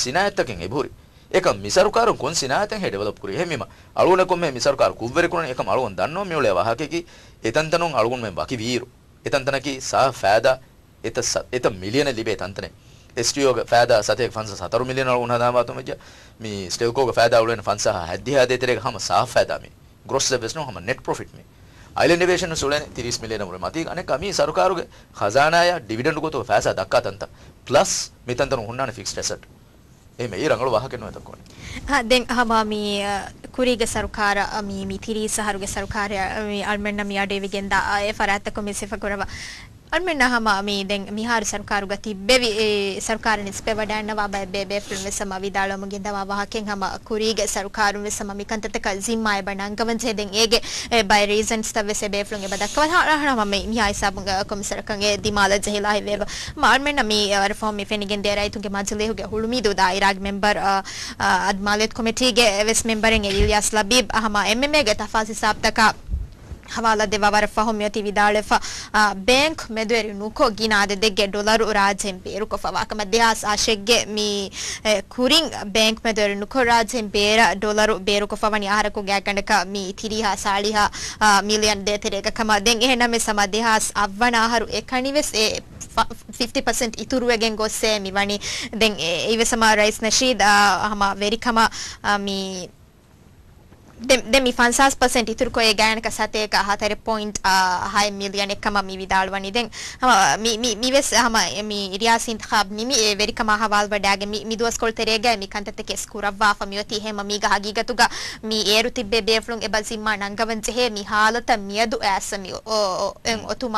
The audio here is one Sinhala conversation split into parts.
ಸಿನಾಯತ್ತಕೆಂ ಎಬೂರಿ ಏಕ ಮಿಸರುಕಾರು ಕೊನ್ ಸಿನಾಯತೆಂ ಹೆ ಡೆವಲಪ್ ಕುರಿ ಹೆಮಿಮ ಅಳುನಕೊಮ್ಮೆ ಮಿಸರುಕಾರು ಕುವ್ವೆರಿ ಕುಣನ್ ಏಕ ಅಳುವನ್ ದನ್ನೋ ಮಿಯುಳೆ ವಹಕೆಕಿ ಎತಂತನೊಂ ಅಳುಗುನ್ ಮೆಂ ಬಾಕಿ ವೀರು ಎತಂತನಕಿ ಸಹ ಫಾದಾ ಎತ ಎತ ಮಿಲಿಯನ ಲಿಬೆ ತಂತನೆ ස්ටියෝග ෑද සතය ෆන්ස සතර මිලියන උන දාමාතුමජ මේ ස්ටේකෝග ෑදාවලෙන් ෆන්සහ හැදදි හදතරෙ හම සහ ෑදම ගොස් බෙස්න හම නෙට පොෆිට් යිල වේෂන සුල තිරිස් මිලියන ර මති අන කම සරකාරුග හසානය ඩිවිඩඩ ගොතු ෑස දක්කා තන්ත ප්ලස් මෙතන්තර හන්න ෆික්ස් ටෙසට එහෙම ඊළඟට වහගෙනවා එතකොට. හා දැන් හමා මේ කුරීග සරුකාර මී මිතිරි සහරුග සරුකාර අල්මන්න මියාඩේ විගෙන්දා ඒ ෆරාත කොමිසෙ ෆකරව අන්මෙන්නහම මේ දැන් මිහාර සරකාරුග තිබ්බෙවි ඒ සරකාරන ස්පෙවඩන්නවා බය බෙබෙ ෆිල්ම් සම විදාලම ගෙන්දවා වහකෙන් හම කුරීග සරකාරුම සම මිකන්තතක ජිම්මාය බණංගවන් සේදෙන් ඒගේ බය රීසන්ස් තව සෙබෙ ෆිල්ම් ගෙ බදක්කව හරහම මේ මිහායි සබුග කොමසරකගේ දිමාල ජෙහිලා හෙවේව මාර්මෙන්න මේ අර ෆෝම් මේ ෆෙනිගෙන් දේරයි තුගේ මජලේහුගේ හුළුමි දෝදා ඉරාක් මෙම්බර් අදමාලෙත් කොමිටිගේ එවස් මෙම්බරෙන් එලියාස් ලබීබ් අහම එම්එම්ඒ ගේ තෆාසි සාප්තකා ಹವಾಲದೆ ವರ ಫಹಮಿಯತಿ ವಿದಾಳೆ ಫ ಬ್ಯಾಂಕ್ ಮೆದುವೆರಿ ನುಕೋ ಗಿನಾದೆ ದೆಗ್ಗೆ ಡೊಲರ್ ರಾಜೆಂಪೆ ರುಕೋ ಫವಾಕ ಮಧ್ಯಾಸ್ ಆಶೆಗ್ಗೆ ಮಿ ಕುರಿಂಗ್ ಬ್ಯಾಂಕ್ ಮೆದುವೆರಿ ನುಕೋ ರಾಜೆಂಪೇರ ಡೊಲರ್ ಬೇರುಕೋ ಫವನಿ ಆಹಾರಕು ಗ್ಯಾಕಂಡಕ ಮಿ ತಿರಿಹ ಸಾಳಿಹ ಮಿಲಿಯನ್ ದೇತೆರೇಕ ಕಮ ದೆಂ ಎಹನಮೆ ಸಮಧ್ಯಾಸ್ ಅವ್ವನ ಆಹಾರು ಎಕಣಿವೆಸ್ ಎ 50% ඉතුරුවගෙන් ගොස්සේ මිවනි දැන් ඒ වෙසම රයිස් නශීද් හම වෙරිකම මේ දෙමි ෆන්සාස් පසෙන්ට ඉතුරු කොය ගෑනක සතයක හතර පොයින්් හය මිලියන එක්කම මි විදාල්වනිදෙන් හම මිවෙස් හම එම ඉරියාසින් හබ නිම වෙරික මහවල් වඩාග මිදුවස් කොල් තෙරේගෑ මි කන්තක ස්කුරවා මියොති හෙම මීග හගීගතුග මි ඒරු තිබේ බේෆලුන් එබ සිම්මා නංගවංචහේ මි හාලත මියදු ඇසමි එන් ඔතුම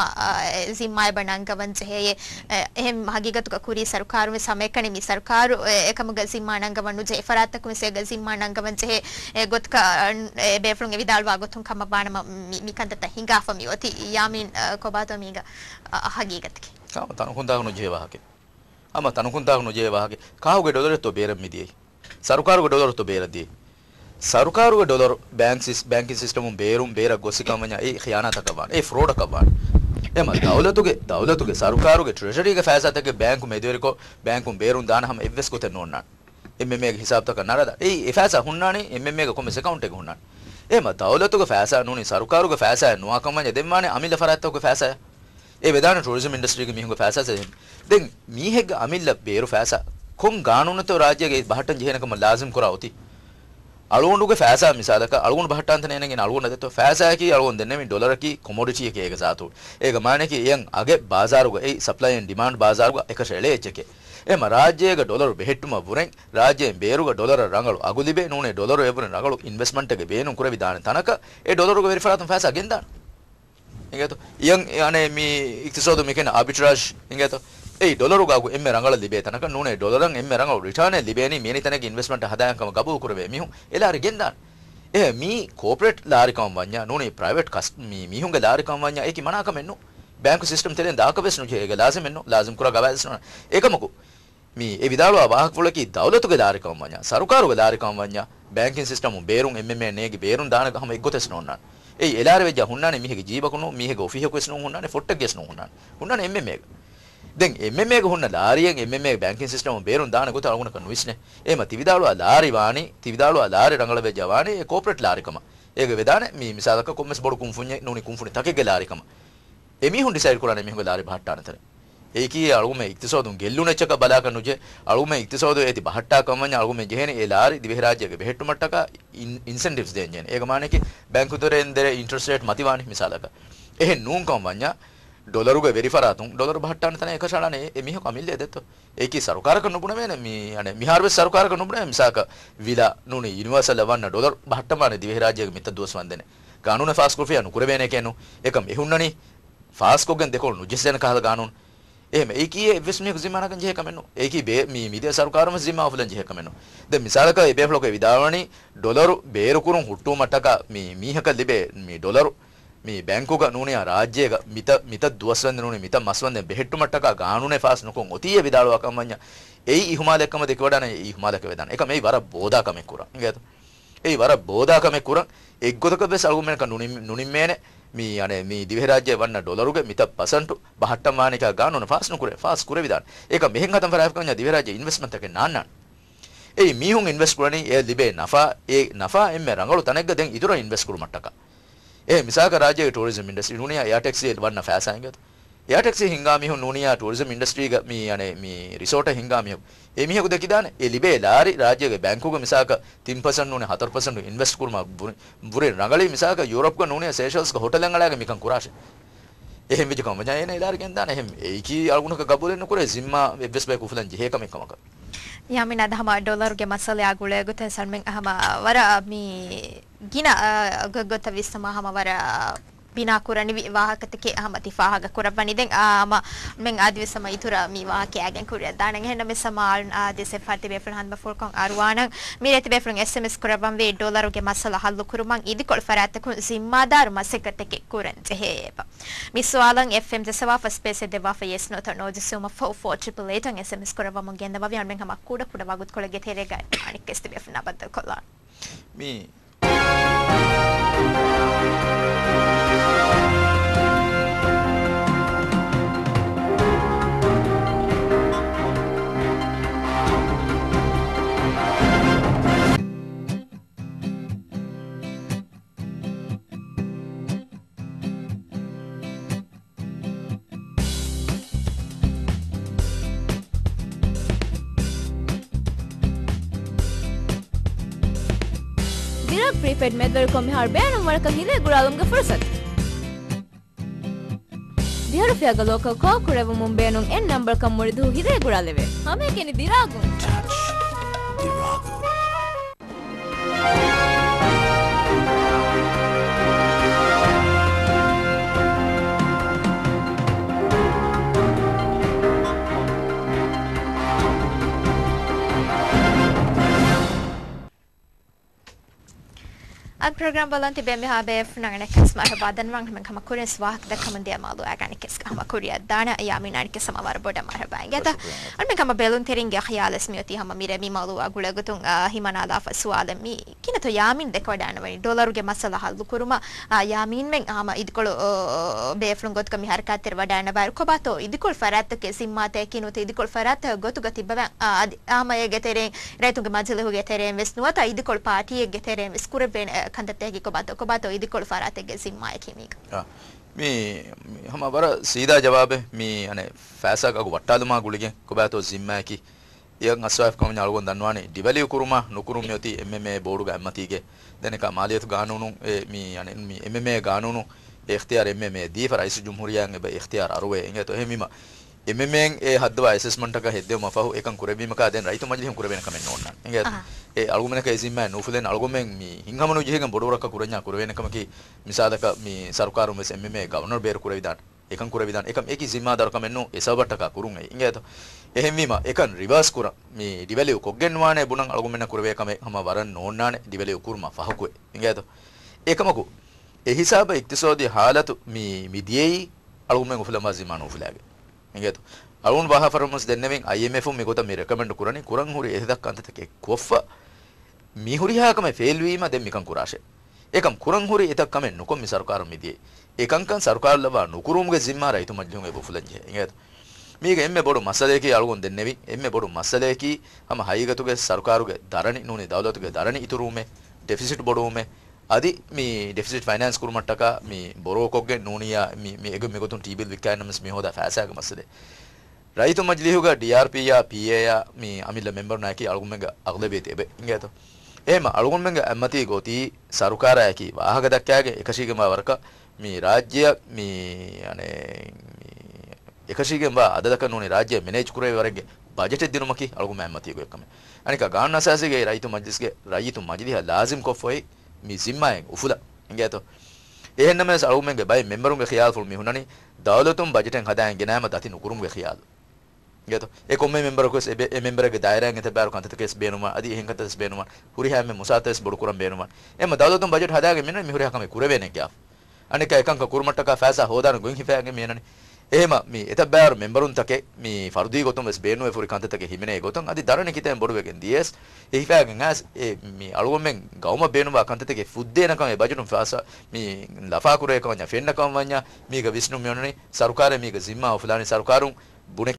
සිම්මාය බනංගවංචහයේ එහෙම හගීගතුක කුරී සරකාරුම සමයකන මි සරකාරු එකම ගසිම්මා නංගවන්නු ජේ ෆරාත්තකුම සේ ගසිම්මා නංගවංචහේ ගොත්ක befrung evidal wagotun kamabana mikanta ta hinga fami oti yamin kobato minga hagigatki kama tanukunda no jewahake ama tanukunda no jewahake kahuge dollar to beram midiyai sarukaruge dollar to beradi සරුකාරුව ඩොලර් බෑන්ක්ස් බැංකින් සිස්ටමුම් බේරුම් බේර ගොසිකමන ඒ ඛයානතකවන් ඒ ෆ්‍රෝඩකවන් එම දවලතුගේ දවලතුගේ සරුකාරුගේ ට්‍රෙෂරිගේ ෆෑසතක බැංකු මෙදවරකෝ බැංකුම් බේරුම් දානහම එවස් කොතේ නොන්නන් එම එක හිසාපතක නරද ඒ ෆෑස හුන්නානේ එම එක කොම සකවන්ට එක හුන්නා එම තවලතුක ෑස නුනි සරුකාරුක ෑස නවාකම දෙදෙමන අමිල රත්තක ෑස ඒ වෙදාන ටරිසම ඉන්ඩස්ට්‍රික මිහු ෑස දෙ මීහෙක් අමිල්ල බේරු ෑස කොම් ගානුනත රාජයගේ බහට ජයනකම ලාසිම් කරවති අලුවන්ුගේ ෑස මිසාක අලුන් බහටන්තනයගෙන අලුවන දෙත ෑසෑකි අලුවන් දෙන්නෙම ඩොලරකි කොමොඩිචියක ඒක සාතු ඒක මානක එයන් අගේ බාසාරුග ඒ සප්ලයින් ඩිමන්ඩ් බාසාරුග එක ශෙලේ එච්චකේ එම රාජ්‍යයක ඩොලරු බෙහෙට්ටුම වුරෙන් රාජ්‍යයෙන් බේරුග ඩොලර ರಂಗಳು ಅಗುಲಿಬೆ ನೂನೆ ಡೊಲರು ಎಬುನ ರಂಗಳು ಇನ್ವೆಸ್ಟ್ಮೆಂಟ್ ಗೆ ಬೇನು ಕುರವಿ ದಾನ ತನಕ ಎ ಡೊಲರು ಗೆ ವೆರಿಫಾತಂ ಫಾಸ ಗೆಂದಾನ ಇಂಗೇತು ಯಂ ಯಾನೆ ಮಿ ಇಕ್ತಿಸೋದು ಮಿಕೆನ ಆರ್ಬಿಟ್ರಾಜ್ ಇಂಗೇತು ඒ ඩොලරු ගාගු එම්ම රංගල ලිබේ තනක නුනේ ඩොලරන් එම්ම රංගල රිටර්න් ලිබේනි මේ නිතනක ඉන්වෙස්ට්මන්ට් හදායන්කම ගබු කරවේ මිහුන් එලාරි ගෙන්දාන එහ මී කෝපරේට් ලාරිකම් වඤ්ඤා නුනේ ප්‍රයිවට් කස් මී මිහුන්ගේ ලාරිකම් වඤ්ඤා ඒකි මනාකමෙන්නු බැංකු සිස්ටම් තෙලෙන් දාකවෙස්නු ජේගේ ලාසිමෙන්නු ලාසිම් කුරා ගවැස්නු ඒකමකෝ මේ ඒ විදාලුව වාහකවලකි දවලතුගේ දාරිකම් වඤ්ඤා සරුකාරුගේ දාරිකම් වඤ්ඤා බැංකින් සිස්ටම් බේරුන් එම්එම්ඒ නේගේ බේරුන් දාන ගහම එක්ගොතස් නොන්නන් ඒ එලාර වෙජ්ජා හුන්නානේ මිහිගේ ජීවකුණු මිහිගේ ඔෆිහකුස් නෝ හුන්නානේ ෆොට්ටගෙස් නෝ හුන්නාන් හුන්නානේ එම්එම්ඒ දැන් එම්එම්ඒ ගේ හුන්න ලාරියෙන් එම්එම්ඒ බැංකින් සිස්ටම් බේරුන් දාන ගොත අලුණ කරන විශ්නේ එහෙම තිවිදාලුව ලාරි වාණි තිවිදාලුව ලාරි රංගල වෙජ්ජා වාණි ඒ කෝපරේට් ලාරිකම ඒක වේදාන මේ මිසාලක කොම්මස් බොඩු කුම්ෆුන්නේ නෝනි කුම්ෆුනේ තකේ ලාරිකම එමිහුන් ඩිසයිඩ් කරන්නේ මිහිගේ ලාරි බහට්ටානතර ඒකී අලුම ඉක්තිසෝදුන් ගෙල්ලුනච්චක බලාකනුජ අලුම ඉක්තිසෝද ඇති බහට්ටාකමන් අලුම ජෙහෙන ඒලාරි දිවිහරාජ්‍යක බෙහෙට්ටුමට්ටක ඉන්සෙන්ටිව්ස් දෙන්ජන ඒක මානකි බැංකු දොරෙන් දෙර ඉන්ටර්ස් රේට් මතිවානි මිසාලක එහෙ නූන්කම් වඤ්ඤා ඩොලරුග වෙරිෆරාතුන් ඩොලර් බහට්ටාන තන එක ශරණේ එමිහ කමිල්ල දෙත්ත ඒකී සරකාරක නුබුණ වෙන මේ අනේ මිහාර්වෙස් සරකාරක නුබුණ මිසාක විලා නුනේ යුනිවර්සල් ලවන්න ඩොලර් බහට්ටමාන දිවිහරාජ්‍යක මිත දුවස් වන්දනේ ගානුන ෆාස්කෝෆියා නුකුර වෙන කෙනු එකම එහුන්නනේ ෆාස්කෝගෙන් දෙකොල් නුජෙසෙන් කහල ගානුන් එහෙම ඒකී ඉන්වෙස්ට්මන්ට් එක ಜಿಮ್ಮಾನ ಕಂಜಿ ಹೇಕಮೆನು ಏಕಿ ಬೇ ಮೀ ಮಿದಿಯ ಸರ್ಕಾರಮ ಜಿಮ್ಮಾ ಫುಲಂಜಿ ಹೇಕಮೆನು ದ ಮಿಸಾಲಕ ಎಬೆ ಫ್ಲೋಕ ವಿದಾವಣಿ ಡಾಲರ್ ಬೇರುಕುರುಂ ಹುಟ್ಟು ಮಟಕ ಮೀ ಮೀಹಕ ಲಿಬೆ ಮೀ ಡಾಲರ್ ಮೀ ಬ್ಯಾಂಕುಗ ನೂನೆಯ ರಾಜ್ಯಗ ಮಿತ ಮಿತ ದುವಸ್ವಂದ ನೂನೆ ಮಿತ ಮಸ್ವಂದ ಬೆಹೆಟ್ಟು ಮಟ್ಟಕ ಗಾನುನೆ ಫಾಸ್ ನುಕುಂ ಒತಿಯ ವಿದಾಳುವ ಕಮ್ಮನ್ಯ ಏಯಿ ಇಹುಮಾಲೆಕ್ಕಮ ದೆಕವಡನ ಏಯಿ ಇಹುಮಾಲೆಕ ವೆದನ ಏಕ ಮೇ ವರ ಬೋಧಾ ಕಮೆ ಕುರ ಇಂಗೇತ ಏಯಿ ವರ ಬೋಧಾ ಕಮೆ ಕುರ ಎಗ್ಗೊತಕ ಬೆಸ್ ಅಳುಮೆನಕ ನುನಿ ನುನಿಮೇನೆ මේ අනේ මේ දිවහි රාජ්‍ය වන්න ඩොලරුග මිත පසන්ට බහට මානක ගාන ෆාස්න කර ෆාස් කර විදා ඒක මෙහ හතම රාක දිව රාජ ඉන්වස්මට නාන්න ඒ මීහුන් ඉන්වස් කරන ඒ ලිබේ නෆා ඒ නෆා එම රඟලු තැනෙක් දැන් ඉතුර ඉන්වස් කරුමට්ටක ඒ මිසාක රාජ ටෝරිසම් ඉන්ඩස් ුණේ යාටක්ේ වන්න ෑසන්ගතු එයාටක්සේ හිංගා මිහු නුනියා ටූරිසම් ඉන්ඩස්ට්‍රී එක මේ අනේ මේ රිසෝට් එක හිංගා මිහු ඒ මිහු දෙකි දාන ඒ ලිබේ ලාරි රාජ්‍යගේ බැංකුවක මිසාක 3% නුනේ 4% ඉන්වෙස්ට් කුරුමා බුරේ රඟලේ මිසාක යුරෝප් ක නුනේ සේෂල්ස් ක හොටලෙන් අලාගේ මිකන් කුරාෂ එහෙම විදි කම ජයන ඉලාරි ගෙන් දාන එහෙම ඒකී අලුණක ගබුලෙන් කුරේ සිම්මා වෙබ්ස් බයි කුෆලන් ජි හේකම එකමක යමින අදහම ඩොලර්ගේ මසලේ අගුලේ ගුතෙන් සම්මෙන් අහම වර මේ ගින ගොත විස්සම අහම වර ಬಿನಾಕುರಣಿ ವಾಹಕತಕ್ಕೆ ಅಹಮತಿ ಫಾಹಗ ಕುರಬನಿದೆ ಆಮ ಮೆಂಗ್ ಆದಿವೆ ಸಮ ಇತುರ ಮಿ ವಾಹಕೆ ಆಗನ್ ಕುರಿಯ ದಾಣಂಗ ಹೆಣ್ಣ ಮೆ ಸಮ ಆಳ್ ಆದಿ ಸೆ ಫಾರ್ತಿ ಬೇಫ್ರನ್ ಹನ್ ಬಫೋರ್ ಕಂ ಅರ್ವಾಣಂ ಮೀರತಿ ಬೇಫ್ರನ್ ಎಸ್ಎಂಎಸ್ ಕುರಬಂ ವೇ ಡಾಲರ್ ಗೆ ಮಸಲ ಹಲ್ಲು ಕುರುಮಂ ಇದಿ ಕೊಳ್ ಫರಾತ ಕು ಜಿಮ್ಮಾದಾರ್ ಮಸೆಕತಕ್ಕೆ ಕುರನ್ ಜೆಹೇಪ ಮಿ ಸವಾಲಂ ಎಫ್ಎಂ ಜಸವಾ ಫ ಸ್ಪೇಸ್ ಎದೆ ವಾಫ ಎಸ್ ನೋ ತನೋ ಜಸುಮ ಫೋ ಫೋ ಟ್ರಿಪಲ್ ಏಟ್ ಅಂ ಎಸ್ಎಂಎಸ್ ಕುರಬಂ ಗೆಂದ ವಾ ವ್ಯಾನ್ ಮೆಂಗ್ ಹಮ ಕೂಡ ಕೂಡ ವಾಗುತ್ ಕೊಳಗೆ ತೆರೆಗ ಅಣಿಕ್ ಎಸ್ತಿ ಬೇಫ್ನ ಬದಲ್ ಕೊಲ್ಲ ಮಿ Thank you. गिराक प्रीपेड में वेलकम हर बयान वर्क हिले गुरालम का फुर्सत दिहर फिया गलो का कॉल करे वो मुंबई नुंग एन नंबर का मुरिदू हिले गुराले वे हमें के नि दिरागुन टच दिरागुन Program balanti be miha be funangane kasma ha badan wang men kama kurin swahak da kaman dia malu agani kes kama kuria dana ya minani kes samawar boda marhaba ngeta an men kama belun teringe khayal esmi oti hama mire mi malu agula gutun himana da fa suala mi kina to yamin de kodana wani dollaru ge masala hallu kuruma yamin men ama idikolo be flun got kami harkat ter wadana bar ko bato idikol farat ke simma te kinu te idikol farat gotu gati bavan ama ye geteren raitu ge majle hu geteren vesnuata idikol party ye geteren skure ben eh, kanda ಭಾರತಕ್ಕೆ ಕೊಬಾತು ಕೊಬಾತು ಇದಿಕೊಳ್ಳು ಫರಾತೆಗೆ ಸಿಂಹಾಯ ಕಿಮೀಗ ಮೀ ಹಮ ಬರ ಸೀದಾ ಜವಾಬೆ ಮೀ ಅನೆ ಫ್ಯಾಸಾಗು ಒಟ್ಟಾಲುಮಾ ಗುಳಿಗೆ ಕೊಬಾತು ಸಿಂಹಾಕಿ ඒයන් අස්වාෆ් කම යාලුවන් දන්නවානේ ඩිවැලිය කුරුම නුකුරුම් යති එම්එම්ඒ බෝඩු ගැම්මතිගේ දෙනක මාලියතු ගානුණු මේ අනේ මේ එම්එම්ඒ ගානුණු اختيار එම්එම්ඒ දීෆ රයිස් ජුම්හුරියන් එබ اختيار අරුවේ එංගතෝ එහෙමිම එමෙන් ඒ හදව ඇසස්මට හෙද ම පහ එක කරබීම ද රයිත මජ කරබන කම න ඒ අල්ගමන සිම නොෆලෙන් අල්ගොම හිංහමන ජයක බොඩරක් කරඥ කරවනකමකි මිසාදක මේ සරකාරුම සෙම මේ ගවන බේර කරවිදාට එකන් කරවිදාන් එකම එක සිම දරකමෙන්න එසබටක කරුන් ඉගේ ඇත එහෙමීම එකන් රිවස් කර මේ ඩිවලි කොගෙන්වාන බුණ අල්ගමෙන කරවයකම හම වර නොන්නාන ඩිවලි කුරම පහකුව ඉගේ ඇත ඒකමකු එහිසාබ ඉක්තිසෝදී හාලතු මේ මිදියයි අලුමෙන් උෆලම සිමාන උෆලෑගේ ಹಿಂಗೇತು ಅರುಣ್ ಬಾಹ ಫರ್ಮಸ್ ದೆನ್ನೆವಿನ್ ಐ ಎಮ್ ಎಫ್ ಮಿಗುತ ಮಿ ರೆಕಮೆಂಡ್ ಕುರನಿ ಕುರಂ ಹುರಿ ಎಹದಕ್ ಅಂತತಕೆ ಕೊಫ್ಫ ಮಿ ಹುರಿ ಹಾಕಮೆ ಫೇಲ್ ವೀಮ ದೆನ್ ಮಿಕಂ ಕುರಾಶೆ ಏಕಂ ಕುರಂ ಹುರಿ ಎತಕ್ ಕಮೆ ನುಕೊಂ ಮಿ ಸರ್ಕಾರ ಮಿದಿಯೆ ಏಕಂ ಕಂ ಸರ್ಕಾರ ಲವ ನುಕುರುಮ್ಗೆ ಜಿಮ್ಮಾರ ಇತು ಮಜ್ಜುಂಗೆ ಬುಫುಲಂಜೆ ಹಿಂಗೇತು ಮೀಗ ಎಮ್ಮೆ ಬೊಡು ಮಸಲೇಕಿ ಅಳುಗೊಂದು ದೆನ್ನೆವಿ ಎಮ್ಮೆ ಬೊಡು ಮಸಲೇಕಿ ಹಮ ಹೈಗತುಗೆ ಸರ್ಕಾರುಗೆ ಧರಣಿ ನೂನಿ ದೌಲತುಗೆ ಧರಣಿ ಇತುರುಮೆ ಡೆಫಿಸಿಟ್ ಬೊಡುಮೆ අදි මේ ඩෙෆිසිට් ෆයිනෑන්ස් කුරුමට්ටක මේ බොරෝකොක්ගේ නූනියා මේ එග මෙගොතුන් ටීබිල් විකානම්ස් මේ හොද ෆෑසාග මස්සදේ ರೈತು ಮಜ್ಲಿಹುಗ ಡಿಆರ್ಪಿಯ ಪಿಎಯ ಮಿ ಅಮಿಲ್ಲ ಮೆಂಬರ್ ನಾಯಕಿ ಅಳಗುಮೆಂಗ ಅಗಲಬೇತಿ ಎಬೆ ಇಂಗೇತ ಏಮ ಅಳಗುಮೆಂಗ ಅಮ್ಮತಿ ಗೋತಿ ಸರ್ಕಾರ ಯಾಕಿ ವಾಹಕ ದಕ್ಕಾಗೆ ಏಕಶೀಗಮ ವರ್ಕ ಮಿ ರಾಜ್ಯ ಮಿ ಅನೆ ಏಕಶೀಗಮ ಅದದಕ ನೂನಿ ರಾಜ್ಯ ಮೆನೇಜ್ ಕುರೆವರೆಗೆ ಬಜೆಟ್ ದಿನುಮಕಿ ಅಳಗುಮ ಅಮ್ಮತಿ ಗೋಯಕಮೆ ಅನಿಕ ಗಾಣ ಅಸಾಸಿಗೆ ರೈತು ಮಜ್ಲಿಸ್ಗೆ ರೈತು ಮಜ್ಲಿಹ ಲಾಜಿಮ್ ಕೊಫೋಯಿ මිසිම්මයෙන් උෆුද ඉංගේතෝ එහෙන්නම සෞමෙන්ගේ බයි මෙම්බරුන්ගේ ඛියාල් ෆුල් මිහුනනි දවලතුන් බජටෙන් හදායන් ගෙනාම දති නුකුරුම්ගේ ඛියාල් ඉංගේතෝ ඒ කොම්මේ මෙම්බර කොස් ඒ මෙම්බරගේ දායරයන් එත බාරු කන්තත කෙස් බේනුමා අදි එහෙන් කන්තතස් බේනුමා හුරිහාම මුසාතස් බොඩු කුරම් බේනුමා එම දවලතුන් බජට හදාගෙන මෙන්න මිහුරිහාකම කුරවේනේ කියා අනික එකංක කුරුමට්ටක ෆෑසා හොදාන ගුන් හිපෑගේ මෙන්නනි එහෙම මේ එත බෑරු මෙම්බරුන්තකේ මේ ෆර්දී ගොතුම් වෙස් බේනු එෆුරි කන්තතකේ හිමිනේ ගොතුම් අදි දරණ කිතෙන් බොරුවෙගෙන් දියස් එහිපෑගෙන් ඇස් ඒ මේ අලුවමෙන් ගවම බේනුවා කන්තතකේ ෆුද්දේනකම ඒ බජටුම් ෆාස මේ ලෆා කුරේ කවඤ්ඤා ෆෙන්නකම වඤ්ඤා මේක විෂ්ණු මියොනනේ සරුකාරේ මේක සිම්මා ඔෆලානි සරුකාරුන් බුනේ